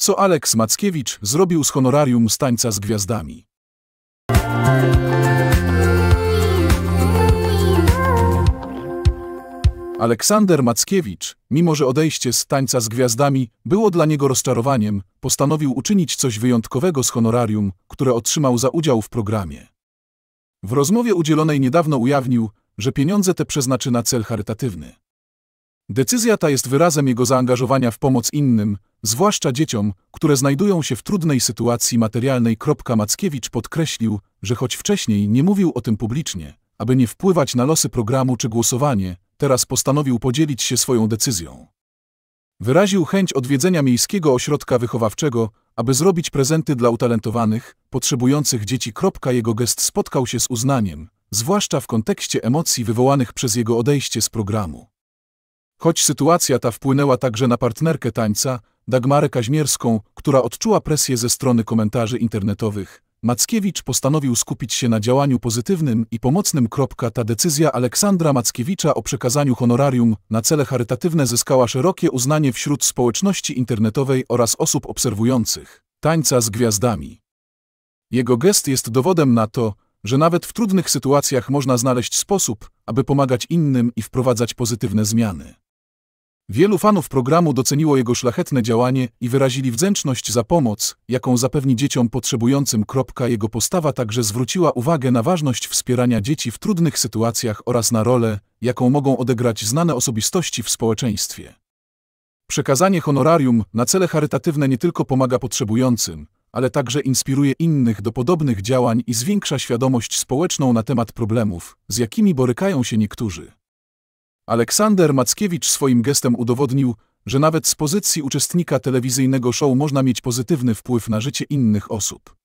co Aleks Mackiewicz zrobił z honorarium stańca z gwiazdami. Aleksander Mackiewicz, mimo że odejście z tańca z gwiazdami było dla niego rozczarowaniem, postanowił uczynić coś wyjątkowego z honorarium, które otrzymał za udział w programie. W rozmowie udzielonej niedawno ujawnił, że pieniądze te przeznaczy na cel charytatywny. Decyzja ta jest wyrazem jego zaangażowania w pomoc innym, zwłaszcza dzieciom, które znajdują się w trudnej sytuacji materialnej. Mackiewicz podkreślił, że choć wcześniej nie mówił o tym publicznie, aby nie wpływać na losy programu czy głosowanie, teraz postanowił podzielić się swoją decyzją. Wyraził chęć odwiedzenia Miejskiego Ośrodka Wychowawczego, aby zrobić prezenty dla utalentowanych, potrzebujących dzieci. Jego gest spotkał się z uznaniem, zwłaszcza w kontekście emocji wywołanych przez jego odejście z programu. Choć sytuacja ta wpłynęła także na partnerkę tańca, Dagmarę Kaźmierską, która odczuła presję ze strony komentarzy internetowych, Mackiewicz postanowił skupić się na działaniu pozytywnym i pomocnym. Ta decyzja Aleksandra Mackiewicza o przekazaniu honorarium na cele charytatywne zyskała szerokie uznanie wśród społeczności internetowej oraz osób obserwujących tańca z gwiazdami. Jego gest jest dowodem na to, że nawet w trudnych sytuacjach można znaleźć sposób, aby pomagać innym i wprowadzać pozytywne zmiany. Wielu fanów programu doceniło jego szlachetne działanie i wyrazili wdzięczność za pomoc, jaką zapewni dzieciom potrzebującym. Jego postawa także zwróciła uwagę na ważność wspierania dzieci w trudnych sytuacjach oraz na rolę, jaką mogą odegrać znane osobistości w społeczeństwie. Przekazanie honorarium na cele charytatywne nie tylko pomaga potrzebującym, ale także inspiruje innych do podobnych działań i zwiększa świadomość społeczną na temat problemów, z jakimi borykają się niektórzy. Aleksander Mackiewicz swoim gestem udowodnił, że nawet z pozycji uczestnika telewizyjnego show można mieć pozytywny wpływ na życie innych osób.